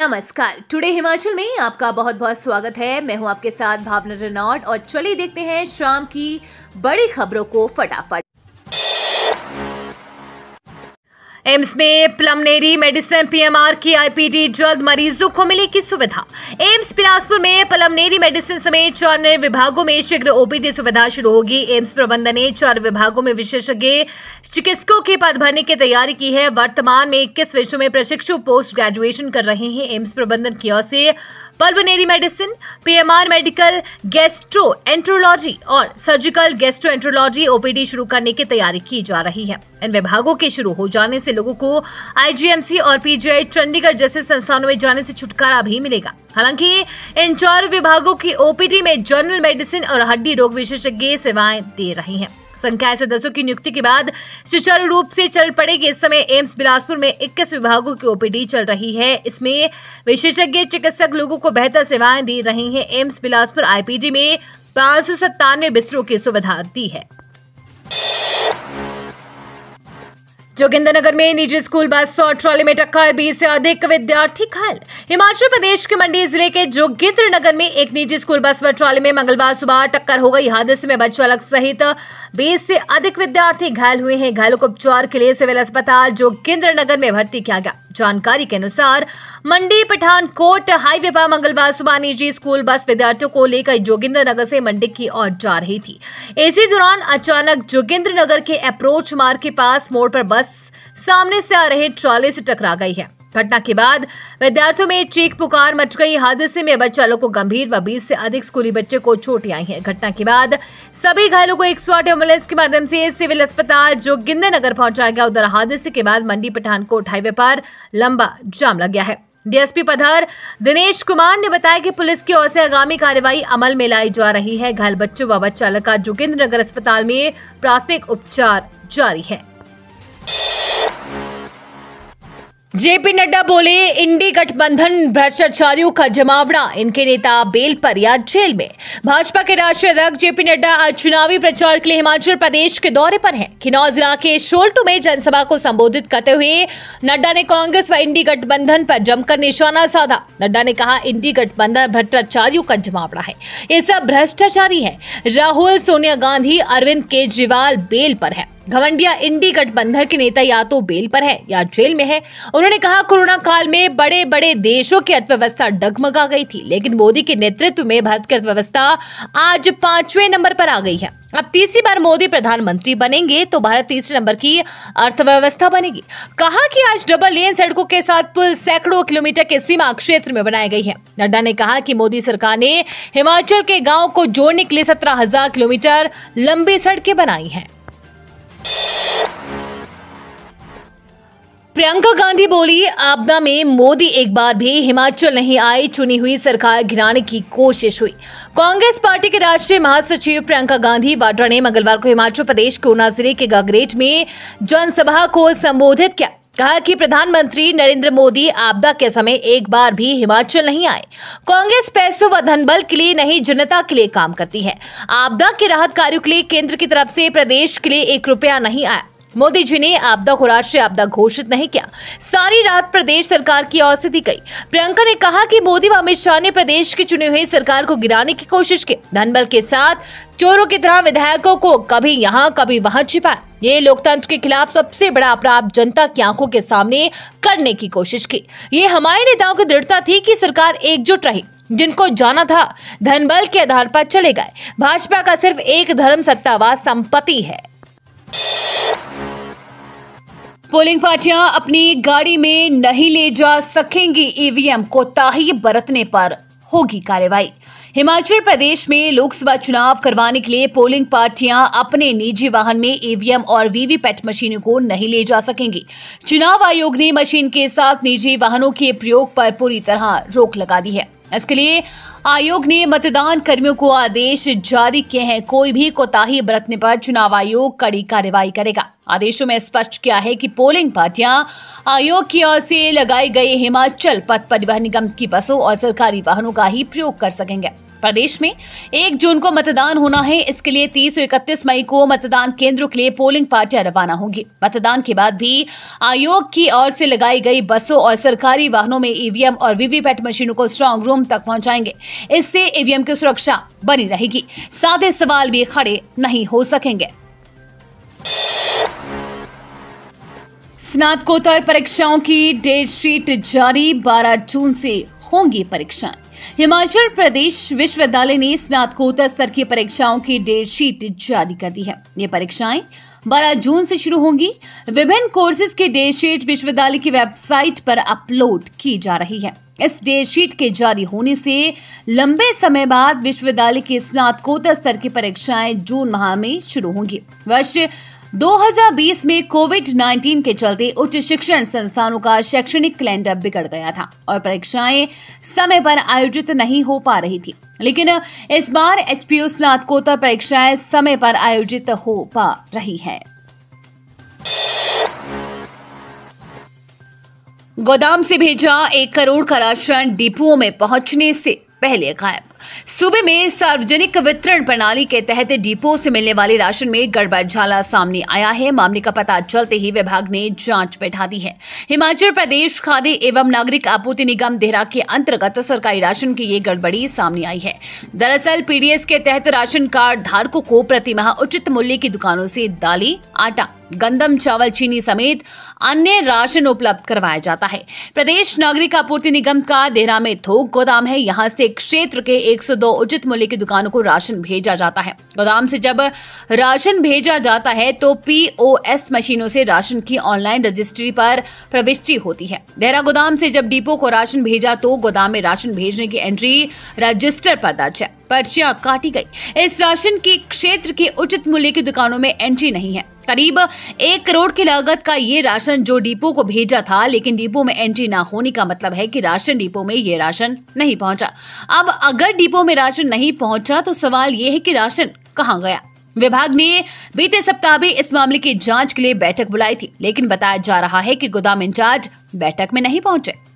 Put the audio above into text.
नमस्कार टुडे हिमाचल में आपका बहुत बहुत स्वागत है मैं हूं आपके साथ भावना रनौट और चलिए देखते हैं शाम की बड़ी खबरों को फटाफट एम्स में प्लमनेरी मेडिसिन पीएमआर की आईपीडी जल्द मरीजों को मिलेगी सुविधा एम्स बिलासपुर में प्लमनेरी मेडिसिन समेत चार नए विभागों में शीघ्र ओपीडी सुविधा शुरू होगी एम्स प्रबंधन ने चार विभागों में विशेषज्ञ चिकित्सकों के पद भरने की तैयारी की है वर्तमान में इक्कीस विश्व में प्रशिक्षु पोस्ट ग्रेजुएशन कर रहे हैं एम्स प्रबंधन की ओर से pulmonary medicine PMR medical gastroenterology और सर्जिकल गेस्ट्रो एंट्रोलॉजी ओपीडी शुरू करने की तैयारी की जा रही है इन विभागों के शुरू हो जाने से लोगों को आईजीएमसी और पीजीआई चंडीगढ़ जैसे संस्थानों में जाने से छुटकारा भी मिलेगा हालांकि इन चार विभागों की ओपीडी में जनरल मेडिसिन और हड्डी रोग विशेषज्ञ सेवाएं दे रहे हैं संख्या सदस्यों की नियुक्ति के बाद सुचारू रूप से चल पड़ेगी इस समय एम्स बिलासपुर में 21 विभागों की ओपीडी चल रही है इसमें विशेषज्ञ चिकित्सक लोगों को बेहतर सेवाएं दे रहे हैं एम्स बिलासपुर आईपीडी में पांच सौ सत्तानवे बिस्तरों की सुविधा दी है जोगिंदरनगर में निजी स्कूल बस और ट्रॉली में टक्कर बीस से अधिक विद्यार्थी घायल हिमाचल प्रदेश के मंडी जिले के जोगिंद्रनगर में एक निजी स्कूल बस व ट्रॉली में मंगलवार सुबह टक्कर हो गई हादसे में बच्चों अलग सहित बीस से अधिक विद्यार्थी घायल हुए हैं घायलों को उपचार के लिए सिविल अस्पताल जोगिंद्रनगर में भर्ती किया गया जानकारी के अनुसार मंडी पठानकोट हाईवे पर मंगलवार सुबह निजी स्कूल बस विद्यार्थियों को लेकर जोगिंद्र नगर से मंडी की ओर जा रही थी इसी दौरान अचानक जोगिंद्र नगर के अप्रोच मार्ग के पास मोड़ पर बस सामने से आ रहे ट्रॉले से टकरा गई है घटना के बाद विद्यार्थियों में चीख पुकार मच गई हादसे में बच्चा लोग को गंभीर व बीस से अधिक स्कूली बच्चे को चोटें आई हैं घटना के बाद सभी घायलों को एक सौ एम्बुलेंस के माध्यम से सिविल अस्पताल जोगिंदर नगर पहुंचाया गया उधर हादसे के बाद मंडी पठानकोट हाईवे पर लंबा जाम लग गया है डीएसपी पधार दिनेश कुमार ने बताया कि पुलिस की ओर से आगामी कार्रवाई अमल में लाई जा रही है घायल बच्चों व बच्चा का जोगिंद्र नगर अस्पताल में प्राथमिक उपचार जारी है जेपी नड्डा बोले इंडी गठबंधन भ्रष्टाचारियों का जमावड़ा इनके नेता बेल पर या जेल में भाजपा के राष्ट्रीय अध्यक्ष जेपी नड्डा आज चुनावी प्रचार के लिए हिमाचल प्रदेश के दौरे पर हैं किन्नौर जिला के शोल्टू में जनसभा को संबोधित करते हुए नड्डा ने कांग्रेस व इंडी गठबंधन पर जमकर निशाना साधा नड्डा ने कहा इंडी गठबंधन भ्रष्टाचारियों का जमावड़ा है ये सब भ्रष्टाचारी है राहुल सोनिया गांधी अरविंद केजरीवाल बेल पर है घवंडिया इंडी गठबंधन के नेता या तो बेल पर है या जेल में है उन्होंने कहा कोरोना काल में बड़े बड़े देशों की अर्थव्यवस्था डगमगा गई थी लेकिन मोदी के नेतृत्व में भारत की अर्थव्यवस्था आज पांचवें नंबर पर आ गई है अब तीसरी बार मोदी प्रधानमंत्री बनेंगे तो भारत तीसरे नंबर की अर्थव्यवस्था बनेगी कहा कि आज डबल लेन सड़कों के साथ पुल सैकड़ों किलोमीटर के सीमा क्षेत्र में बनाई गई है नड्डा ने कहा कि मोदी सरकार ने हिमाचल के गांव को जोड़ने के लिए सत्रह हजार किलोमीटर लंबी सड़कें बनाई हैं प्रियंका गांधी बोली आपदा में मोदी एक बार भी हिमाचल नहीं आए चुनी हुई सरकार गिराने की कोशिश हुई कांग्रेस पार्टी के राष्ट्रीय महासचिव प्रियंका गांधी वाड्रा ने मंगलवार को हिमाचल प्रदेश के ऊना जिले के गगरेट में जनसभा को संबोधित किया कहा कि प्रधानमंत्री नरेंद्र मोदी आपदा के समय एक बार भी हिमाचल नहीं आए कांग्रेस पैसों व धनबल के लिए नहीं जनता के लिए काम करती है आपदा के राहत कार्यों के लिए केंद्र की तरफ से प्रदेश के लिए एक रुपया नहीं आया मोदी जी ने आपदा को राष्ट्रीय आपदा घोषित नहीं किया सारी रात प्रदेश सरकार की ओर से दी गई प्रियंका ने कहा कि मोदी व अमित शाह ने प्रदेश की चुनी हुई सरकार को गिराने की कोशिश की धनबल के साथ चोरों की तरह विधायकों को कभी यहाँ कभी वहाँ छिपाया ये लोकतंत्र के खिलाफ सबसे बड़ा अपराध जनता की आंखों के सामने करने की कोशिश की ये हमारे नेताओं की दृढ़ता थी कि सरकार एकजुट रही जिनको जाना था धन बल के आधार पर चले गए भाजपा का सिर्फ एक धर्म सत्तावाद संपत्ति है पोलिंग पार्टियां अपनी गाड़ी में नहीं ले जा सकेंगी ईवीएम कोताही बरतने पर होगी कार्रवाई हिमाचल प्रदेश में लोकसभा चुनाव करवाने के लिए पोलिंग पार्टियां अपने निजी वाहन में ईवीएम e और वीवीपैट मशीनों को नहीं ले जा सकेंगी चुनाव आयोग ने मशीन के साथ निजी वाहनों के प्रयोग पर पूरी तरह रोक लगा दी है इसके लिए आयोग ने मतदान कर्मियों को आदेश जारी किए हैं कोई भी कोताही बरतने पर चुनाव आयोग कड़ी कार्रवाई करेगा आदेशों में स्पष्ट किया है कि पोलिंग पार्टियां आयोग की ओर से लगाई गई हिमाचल पथ परिवहन निगम की बसों और सरकारी वाहनों का ही प्रयोग कर सकेंगे प्रदेश में एक जून को मतदान होना है इसके लिए तीस और इकतीस मई को मतदान केंद्रों के लिए पोलिंग पार्टियां रवाना होंगी मतदान के बाद भी आयोग की ओर से लगाई गई बसों और सरकारी वाहनों में ईवीएम और वीवीपैट मशीनों को स्ट्रांग रूम तक पहुंचाएंगे इससे ईवीएम की सुरक्षा बनी रहेगी साधे सवाल भी खड़े नहीं हो सकेंगे स्नातकोत्तर परीक्षाओं की डेट शीट जारी 12 जून से होंगी परीक्षाएं हिमाचल प्रदेश विश्वविद्यालय ने स्नातकोत्तर स्तर की परीक्षाओं की डेट शीट जारी कर दी है ये परीक्षाएं 12 जून से शुरू होंगी विभिन्न कोर्सेज की डेट शीट विश्वविद्यालय की वेबसाइट पर अपलोड की जा रही है इस डेट शीट के जारी होने से लंबे समय बाद विश्वविद्यालय की स्नातकोत्तर स्तर की परीक्षाएं जून माह में शुरू होंगी वर्ष 2020 में कोविड 19 के चलते उच्च शिक्षण संस्थानों का शैक्षणिक कैलेंडर बिगड़ गया था और परीक्षाएं समय पर आयोजित नहीं हो पा रही थी लेकिन इस बार एचपीयू स्नातकोत्तर परीक्षाएं समय पर आयोजित हो पा रही है गोदाम से भेजा एक करोड़ का राशन डिपुओं में पहुंचने से पहले गायब सूबे में सार्वजनिक वितरण प्रणाली के तहत डिपो से मिलने वाले राशन में गड़बड़ झाला सामने आया है मामले का पता चलते ही विभाग ने जांच बैठा दी है हिमाचल प्रदेश खाद्य एवं नागरिक आपूर्ति निगम देहरा के अंतर्गत सरकारी राशन की ये गड़बड़ी सामने आई है दरअसल पीडीएस के तहत राशन कार्ड धारकों को प्रतिमाह उचित मूल्य की दुकानों से दाली आटा गंदम चावल चीनी समेत अन्य राशन उपलब्ध करवाया जाता है प्रदेश नागरिक आपूर्ति निगम का देहरा में थोक गोदाम है यहाँ से क्षेत्र के 102 उचित मूल्य की दुकानों को राशन भेजा जाता है गोदाम से जब राशन भेजा जाता है तो पीओएस मशीनों से राशन की ऑनलाइन रजिस्ट्री पर प्रविष्टि होती है देहरा गोदाम से जब डिपो को राशन भेजा तो गोदाम में राशन भेजने की एंट्री रजिस्टर पर दर्ज है पर्चिया काटी गई इस राशन के क्षेत्र के उचित मूल्य की दुकानों में एंट्री नहीं है करीब एक करोड़ की लागत का ये राशन जो डिपो को भेजा था लेकिन डिपो में एंट्री ना होने का मतलब है कि राशन डिपो में ये राशन नहीं पहुंचा अब अगर डिपो में राशन नहीं पहुंचा तो सवाल ये है कि राशन कहाँ गया विभाग ने बीते सप्ताह भी इस मामले की जांच के लिए बैठक बुलाई थी लेकिन बताया जा रहा है कि गोदाम इंचार्ज बैठक में नहीं पहुंचे